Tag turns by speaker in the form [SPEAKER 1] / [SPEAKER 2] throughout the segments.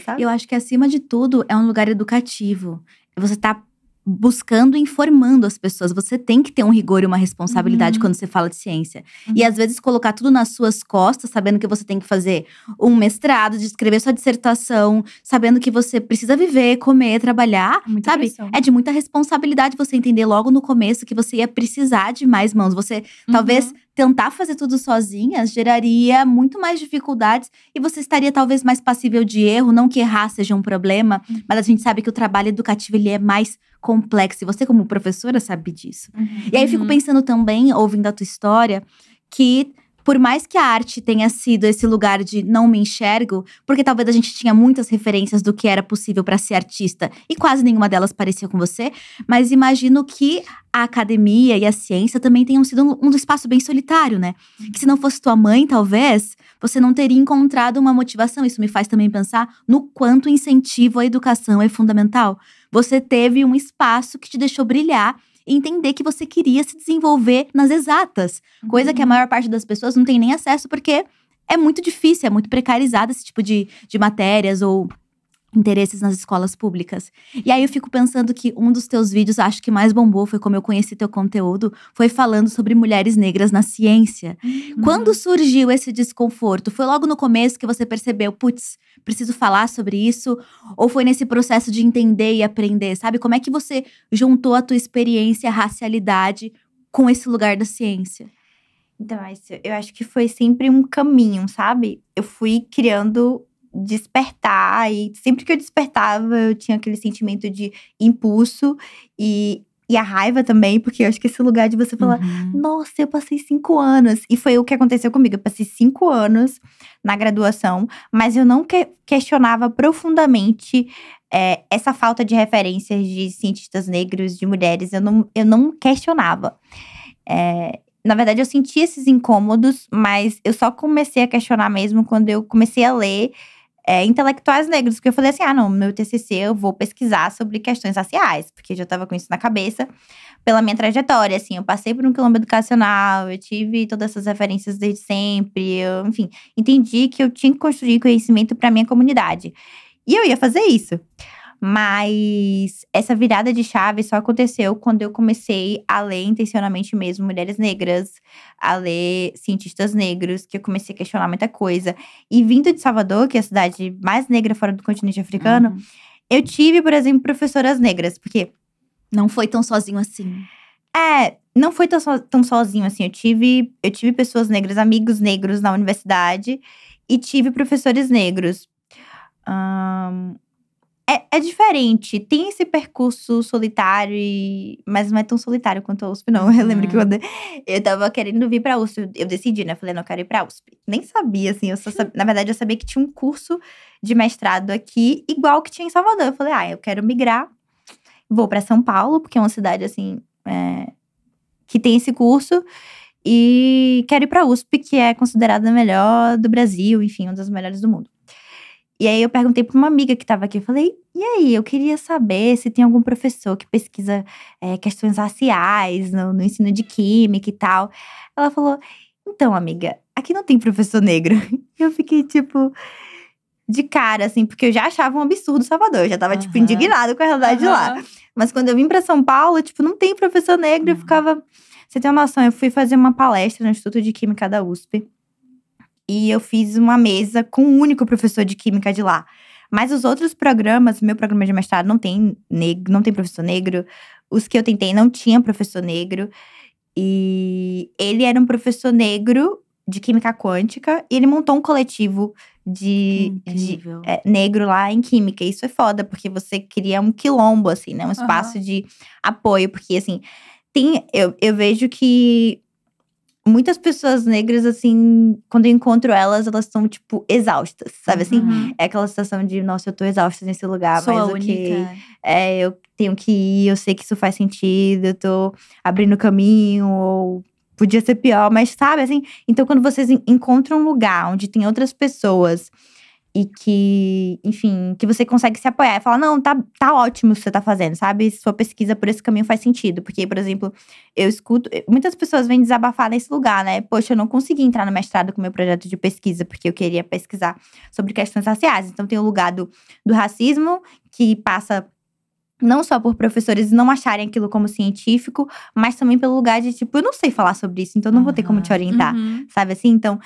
[SPEAKER 1] sabe? Eu acho que, acima de tudo, é um lugar educativo. Você tá buscando informando as pessoas. Você tem que ter um rigor e uma responsabilidade uhum. quando você fala de ciência. Uhum. E às vezes colocar tudo nas suas costas, sabendo que você tem que fazer um mestrado, de escrever sua dissertação, sabendo que você precisa viver, comer, trabalhar, é muita sabe? Pressão. É de muita responsabilidade você entender logo no começo que você ia precisar de mais mãos. Você uhum. talvez tentar fazer tudo sozinha geraria muito mais dificuldades e você estaria talvez mais passível de erro, não que errar seja um problema, uhum. mas a gente sabe que o trabalho educativo ele é mais complexo e você como professora sabe disso. Uhum. E aí eu fico uhum. pensando também, ouvindo a tua história, que por mais que a arte tenha sido esse lugar de não me enxergo, porque talvez a gente tinha muitas referências do que era possível para ser artista e quase nenhuma delas parecia com você, mas imagino que a academia e a ciência também tenham sido um, um espaço bem solitário, né? Uhum. Que se não fosse tua mãe, talvez, você não teria encontrado uma motivação. Isso me faz também pensar no quanto incentivo à educação é fundamental. Você teve um espaço que te deixou brilhar entender que você queria se desenvolver nas exatas, coisa uhum. que a uhum. maior parte das pessoas não tem nem acesso porque é muito difícil, é muito precarizado esse tipo de, de matérias ou interesses nas escolas públicas. E aí eu fico pensando que um dos teus vídeos, acho que mais bombou, foi como eu conheci teu conteúdo, foi falando sobre mulheres negras na ciência. Uhum. Quando surgiu esse desconforto? Foi logo no começo que você percebeu, putz, preciso falar sobre isso? Ou foi nesse processo de entender e aprender, sabe? Como é que você juntou a tua experiência,
[SPEAKER 2] a racialidade com esse lugar da ciência? Então, eu acho que foi sempre um caminho, sabe? Eu fui criando despertar. E sempre que eu despertava, eu tinha aquele sentimento de impulso e, e a raiva também, porque eu acho que esse lugar de você falar, uhum. nossa, eu passei cinco anos. E foi o que aconteceu comigo. Eu passei cinco anos na graduação, mas eu não que questionava profundamente é, essa falta de referências de cientistas negros, de mulheres. Eu não, eu não questionava. É, na verdade, eu senti esses incômodos, mas eu só comecei a questionar mesmo quando eu comecei a ler é, intelectuais negros. Porque eu falei assim: ah, não, meu TCC eu vou pesquisar sobre questões raciais, porque já estava com isso na cabeça, pela minha trajetória. Assim, eu passei por um quilombo educacional, eu tive todas essas referências desde sempre, eu, enfim, entendi que eu tinha que construir conhecimento para minha comunidade. E eu ia fazer isso. Mas essa virada de chave só aconteceu quando eu comecei a ler intencionalmente mesmo mulheres negras, a ler cientistas negros, que eu comecei a questionar muita coisa. E vindo de Salvador, que é a cidade mais negra fora do continente africano, uhum. eu tive, por exemplo, professoras negras, porque. Não foi tão sozinho assim. É, não foi tão, so, tão sozinho assim. Eu tive, eu tive pessoas negras, amigos negros na universidade e tive professores negros. Um, é, é, diferente. Tem esse percurso solitário, e... mas não é tão solitário quanto a USP, não. Eu lembro uhum. que quando eu tava querendo vir pra USP, eu decidi, né? Falei, não, eu quero ir pra USP. Nem sabia, assim. Eu só sab... Na verdade, eu sabia que tinha um curso de mestrado aqui, igual que tinha em Salvador. Eu falei, ah, eu quero migrar, vou para São Paulo, porque é uma cidade, assim, é... que tem esse curso. E quero ir pra USP, que é considerada a melhor do Brasil, enfim, uma das melhores do mundo. E aí eu perguntei para uma amiga que estava aqui, eu falei, e aí, eu queria saber se tem algum professor que pesquisa é, questões raciais no, no ensino de química e tal. Ela falou, então, amiga, aqui não tem professor negro. eu fiquei, tipo, de cara, assim, porque eu já achava um absurdo Salvador. Eu já tava, uhum. tipo, indignado com a realidade uhum. lá. Mas quando eu vim para São Paulo, tipo, não tem professor negro. Uhum. Eu ficava. Você tem uma noção, eu fui fazer uma palestra no Instituto de Química da USP e eu fiz uma mesa com um único professor de química de lá. Mas os outros programas, meu programa de mestrado não tem negro, não tem professor negro. Os que eu tentei não tinha professor negro. E ele era um professor negro de química quântica e ele montou um coletivo de, de é, negro lá em química. Isso é foda, porque você cria um quilombo, assim, né? Um espaço uhum. de apoio. Porque, assim, tem, eu, eu vejo que muitas pessoas negras, assim, quando eu encontro elas, elas estão, tipo, exaustas, sabe assim? Uhum. É aquela sensação de, nossa, eu tô exausta nesse lugar, Sou mas a única. É, eu tenho que ir, eu sei que isso faz sentido, eu tô abrindo caminho, ou podia ser pior, mas sabe assim? Então, quando vocês encontram um lugar onde tem outras pessoas e que, enfim, que você consegue se apoiar e falar: não, tá, tá ótimo o que você tá fazendo, sabe? Sua pesquisa por esse caminho faz sentido. Porque, por exemplo, eu escuto. Eh, muitas pessoas vêm desabafar nesse lugar, né? Poxa, eu não consegui entrar no mestrado com meu projeto de pesquisa, porque eu queria pesquisar sobre questões raciais. Então, tem o lugar do, do racismo, que passa não só por professores não acharem aquilo como científico, mas também pelo lugar de tipo, eu não sei falar sobre isso, então não uhum, vou ter como te orientar, uhum. sabe assim? Então,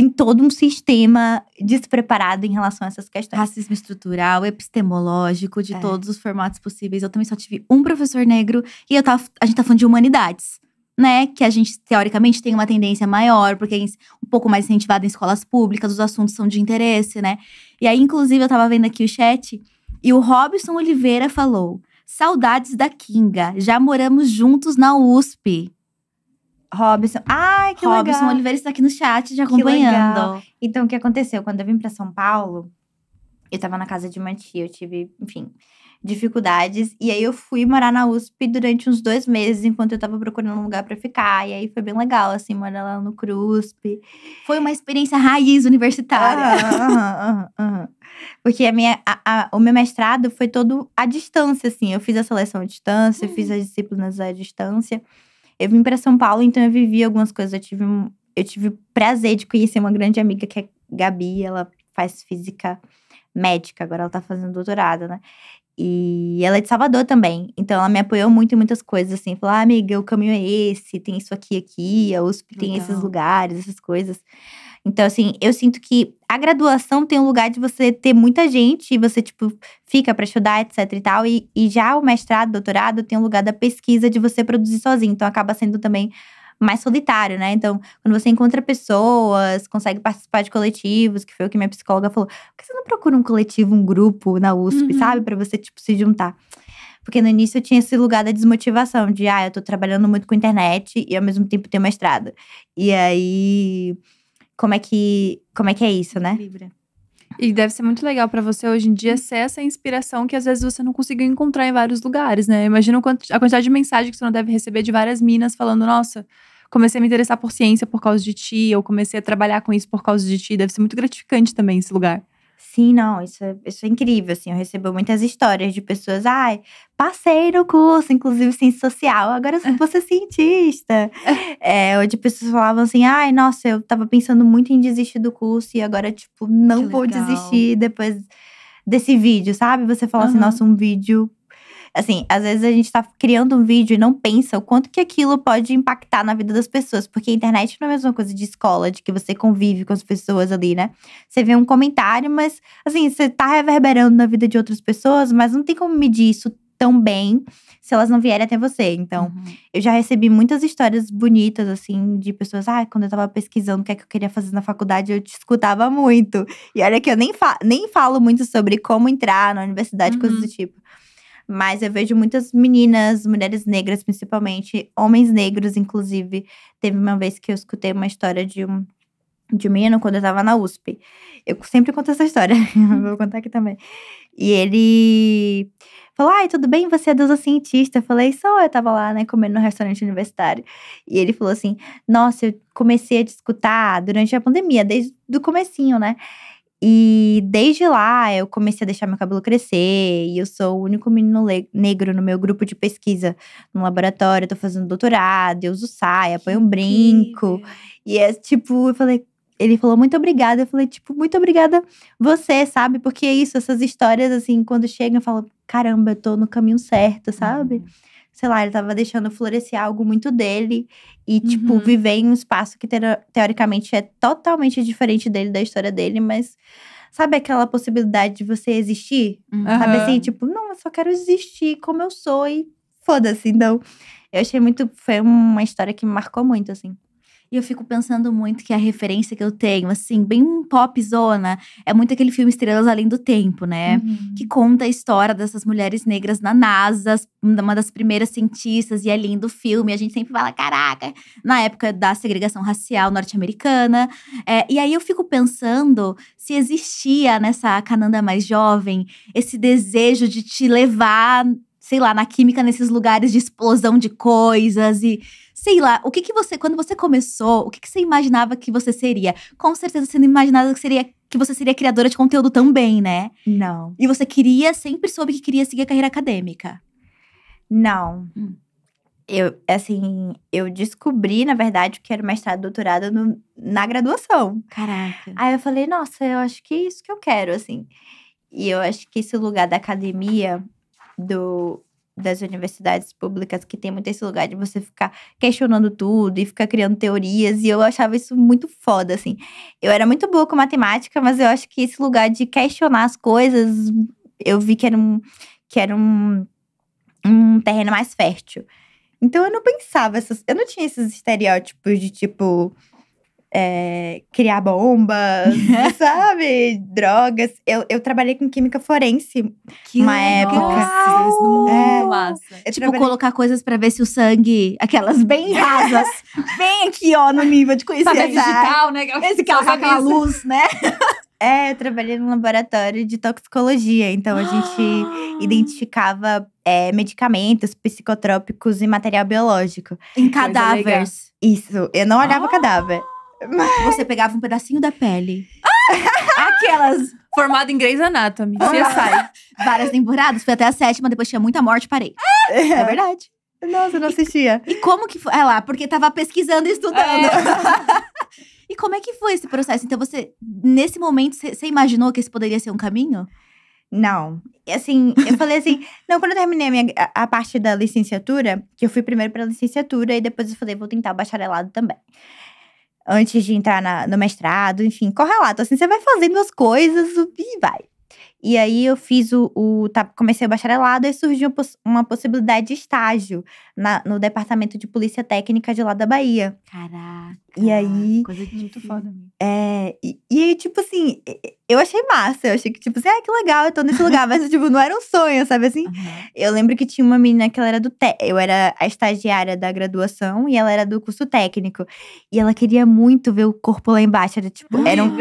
[SPEAKER 2] tem todo um sistema despreparado em relação a essas questões. Racismo estrutural,
[SPEAKER 1] epistemológico, de é. todos os formatos possíveis. Eu também só tive um professor negro e eu tava, a gente tá falando de humanidades. Né, que a gente teoricamente tem uma tendência maior, porque é um pouco mais incentivado em escolas públicas, os assuntos são de interesse, né? E aí, inclusive, eu tava vendo aqui o chat e o Robson Oliveira falou: saudades da Kinga, já moramos juntos na USP. Robson. Ai, que Robson legal. Robson Oliveira
[SPEAKER 2] está aqui no chat já acompanhando. Então, o que aconteceu? Quando eu vim para São Paulo, eu estava na casa de uma tia, eu tive, enfim, dificuldades. E aí eu fui morar na USP durante uns dois meses, enquanto eu tava procurando um lugar para ficar. E aí foi bem legal, assim, morar lá no CRUSP. Foi uma experiência raiz universitária. Ah, ah, ah, Porque a minha, a, a, o meu mestrado foi todo à distância, assim. Eu fiz a seleção à distância, hum. fiz as disciplinas à distância. Eu vim para São Paulo, então eu vivi algumas coisas. Eu tive, um, eu tive o prazer de conhecer uma grande amiga que é Gabi, ela faz física médica, agora ela tá fazendo doutorado, né? E ela é de Salvador também. Então ela me apoiou muito em muitas coisas, assim. Falou, ah, amiga, o caminho é esse, tem isso aqui, aqui, a USP tem Legal. esses lugares, essas coisas. Então, assim, eu sinto que a graduação tem um lugar de você ter muita gente e você, tipo, fica para estudar, etc e tal. E, e já o mestrado, doutorado, tem um lugar da pesquisa de você produzir sozinho. Então, acaba sendo também mais solitário, né? Então, quando você encontra pessoas, consegue participar de coletivos, que foi o que minha psicóloga falou, por que você não procura um coletivo, um grupo na USP, uhum. sabe? para você, tipo, se juntar. Porque no início eu tinha esse lugar da desmotivação, de, ah, eu tô trabalhando muito com internet e ao mesmo tempo tenho mestrado. E aí como é que, como é, que é isso, né? Libra. E deve ser muito legal para você hoje em dia ser essa inspiração que às vezes você não conseguiu encontrar em vários lugares, né? Imagina a quantidade de mensagem que você não deve receber de várias minas falando, nossa, comecei a me interessar por ciência por causa de ti, eu comecei a trabalhar com isso por causa de ti. Deve ser muito gratificante também esse lugar. Sim, não, isso é, isso é incrível, assim, eu recebo muitas histórias de pessoas, ai, passei no curso, inclusive ciência social, agora eu vou ser cientista. é, ou de pessoas falavam assim, ai, nossa, eu tava pensando muito em desistir do curso e agora, tipo, não que vou legal. desistir depois desse vídeo, sabe? Você fala uhum. assim, nossa, um vídeo Assim, às vezes a gente tá criando um vídeo e não pensa o quanto que aquilo pode impactar na vida das pessoas, porque a internet não é a mesma coisa de escola, de que você convive com as pessoas ali, né? Você vê um comentário, mas assim, você tá reverberando na vida de outras pessoas, mas não tem como medir isso tão bem se elas não vierem até você. Então, uhum. eu já recebi muitas histórias bonitas, assim, de pessoas. Ah, quando eu tava pesquisando o que é que eu queria fazer na faculdade, eu te escutava muito. E olha que eu nem, fa nem falo muito sobre como entrar na universidade, uhum. coisas do uhum. tipo. Mas eu vejo muitas meninas, mulheres negras principalmente, homens negros, inclusive. Teve uma vez que eu escutei uma história de um, de um menino quando eu tava na USP. Eu sempre conto essa história, vou contar aqui também. E ele falou: Ai, tudo bem? Você é deusa cientista? Eu falei: Sou, eu tava lá, né, comendo no restaurante universitário. E ele falou assim: Nossa, eu comecei a te escutar durante a pandemia, desde o comecinho, né? E desde lá eu comecei a deixar meu cabelo crescer, e eu sou o único menino negro no meu grupo de pesquisa no laboratório, eu tô fazendo doutorado, eu uso saia, ponho um brinco. E é tipo, eu falei, ele falou muito obrigada, eu falei tipo, muito obrigada você, sabe? Porque é isso, essas histórias assim, quando chegam, eu falo, caramba, eu tô no caminho certo, sabe? Uhum sei lá, ele tava deixando florescer algo muito dele e, tipo, uhum. tipo, viver em um espaço que teoricamente é totalmente diferente dele, da história dele, mas sabe aquela possibilidade de você existir? Uhum. Sabe assim, tipo, não, eu só quero existir como eu sou e foda-se. Então, eu achei muito. Foi uma história que me marcou muito, assim. E eu fico pensando muito que a referência
[SPEAKER 1] que eu tenho, assim, bem popzona, é muito aquele filme Estrelas Além do Tempo, né? Uhum. Que conta a história dessas mulheres negras na NASA, uma das primeiras cientistas, e é lindo o filme. A gente sempre fala, caraca, na época da segregação racial norte-americana. É, e aí eu fico pensando se existia nessa Cananda mais jovem esse desejo de te levar sei lá, na química, nesses lugares de explosão de coisas e sei lá, o que que você, quando você começou, o que que você imaginava que você seria? Com certeza você não imaginava que seria que você seria criadora de conteúdo também, né? Não. E você
[SPEAKER 2] queria, sempre soube que queria seguir a carreira acadêmica. Não. Hum. Eu, assim, eu descobri, na verdade, que era mestrado, doutorado no, na graduação. Caraca. Aí eu falei, nossa, eu acho que é isso que eu quero, assim. E eu acho que esse lugar da academia, do das universidades públicas que tem muito esse lugar de você ficar questionando tudo e ficar criando teorias. E eu achava isso muito foda, assim. Eu era muito boa com matemática, mas eu acho que esse lugar de questionar as coisas, eu vi que era um, que era um, um terreno mais fértil. Então eu não pensava, essas, eu não tinha esses estereótipos de tipo é, criar bombas, sabe? Drogas. Eu, eu trabalhei com química forense que uma época. Nossa, é, massa. Tipo, trabalhei... colocar coisas para ver se o sangue, aquelas bem rasas, bem aqui, ó, no nível de conhecimento. digital, né? É esse que aquela luz, né? É, eu trabalhei num laboratório de toxicologia, então a gente ah! identificava é, medicamentos psicotrópicos e material biológico. Em cadáveres. Isso, eu não olhava ah! cadáver. Mas... Você pegava um pedacinho da pele. Aquelas. Formada em Grey's Anatomy. CSI.
[SPEAKER 1] Várias temporadas, foi até a sétima, depois tinha muita morte, parei. É. é verdade. Nossa, eu não assistia. E, e como que foi? É lá, porque tava pesquisando e estudando. É. e como é que foi esse processo? Então, você, nesse momento, você imaginou que esse poderia ser um caminho? Não.
[SPEAKER 2] Assim, eu falei assim, não, quando eu terminei a, minha, a, a parte da licenciatura, que eu fui primeiro pra licenciatura e depois eu falei, vou tentar o bacharelado também antes de entrar na, no mestrado, enfim, correlato. Assim, você vai fazendo as coisas e vai. E aí eu fiz o, o tá, comecei o bacharelado e surgiu uma possibilidade de estágio na, no departamento de polícia técnica de lá da Bahia. Caraca e aí. Ah, coisa que muito foda. É, e, e tipo assim, eu achei massa. Eu achei que, tipo assim, ah, que legal, eu tô nesse lugar. Mas, tipo, não era um sonho, sabe assim? Uhum. Eu lembro que tinha uma menina que ela era do. Te eu era a estagiária da graduação e ela era do curso técnico. E ela queria muito ver o corpo lá embaixo. Era tipo. era um,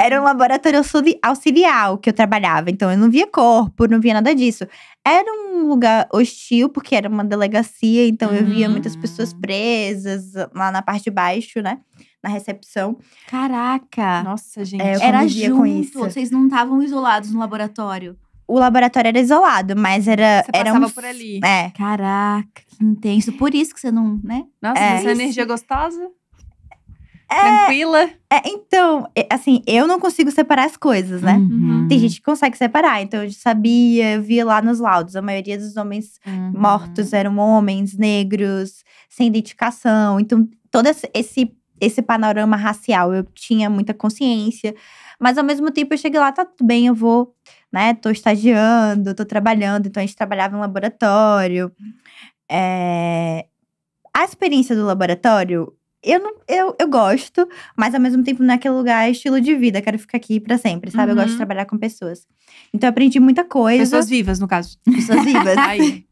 [SPEAKER 2] era um laboratório auxiliar que eu trabalhava. Então, eu não via corpo, não via nada disso. Era um lugar hostil, porque era uma delegacia, então hum. eu via muitas pessoas hum. presas lá na parte de baixo, né? Na recepção. Caraca! Nossa, gente. É, era junto, com isso. vocês não estavam isolados no laboratório o laboratório era isolado, mas era. Você era passava um... por ali. É. Caraca, que intenso. Por isso que você não, né? Nossa, é. essa energia gostosa. É, tranquila. É, então, é, assim, eu não consigo separar as coisas, né? Uhum. Tem gente que consegue separar. Então, eu sabia, eu via lá nos laudos. A maioria dos homens uhum. mortos eram homens negros, sem identificação. Então, todo esse, esse panorama racial eu tinha muita consciência. Mas, ao mesmo tempo, eu cheguei lá, tá tudo bem, eu vou, né? Tô estagiando, tô trabalhando. Então, a gente trabalhava em laboratório. É... A experiência do laboratório eu não, eu, eu gosto, mas ao mesmo tempo não é aquele lugar, é estilo de vida, quero ficar aqui para sempre, sabe? Uhum. Eu gosto de uhum. trabalhar com pessoas. Então eu aprendi muita coisa. Pessoas
[SPEAKER 1] vivas, no caso. Pessoas vivas. Aí.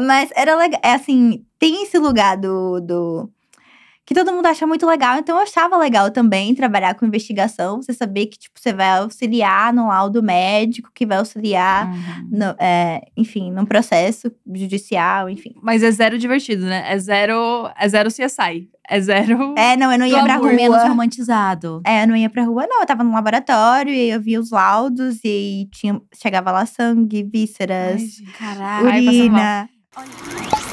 [SPEAKER 2] Mas era legal, é assim, tem esse lugar do, do que todo mundo acha muito legal. Então eu achava legal também trabalhar com investigação, você saber que tipo você vai auxiliar no laudo médico, que vai auxiliar, uhum. no, é, enfim, num processo judicial, enfim. Mas é zero divertido, né? É zero, é zero CSI. É zero. É, não, eu não ia pra rua. menos romantizado. É, eu não ia pra rua, não. Eu tava no laboratório e eu via os laudos e tinha, chegava lá sangue, vísceras, Ai, urina. Ai,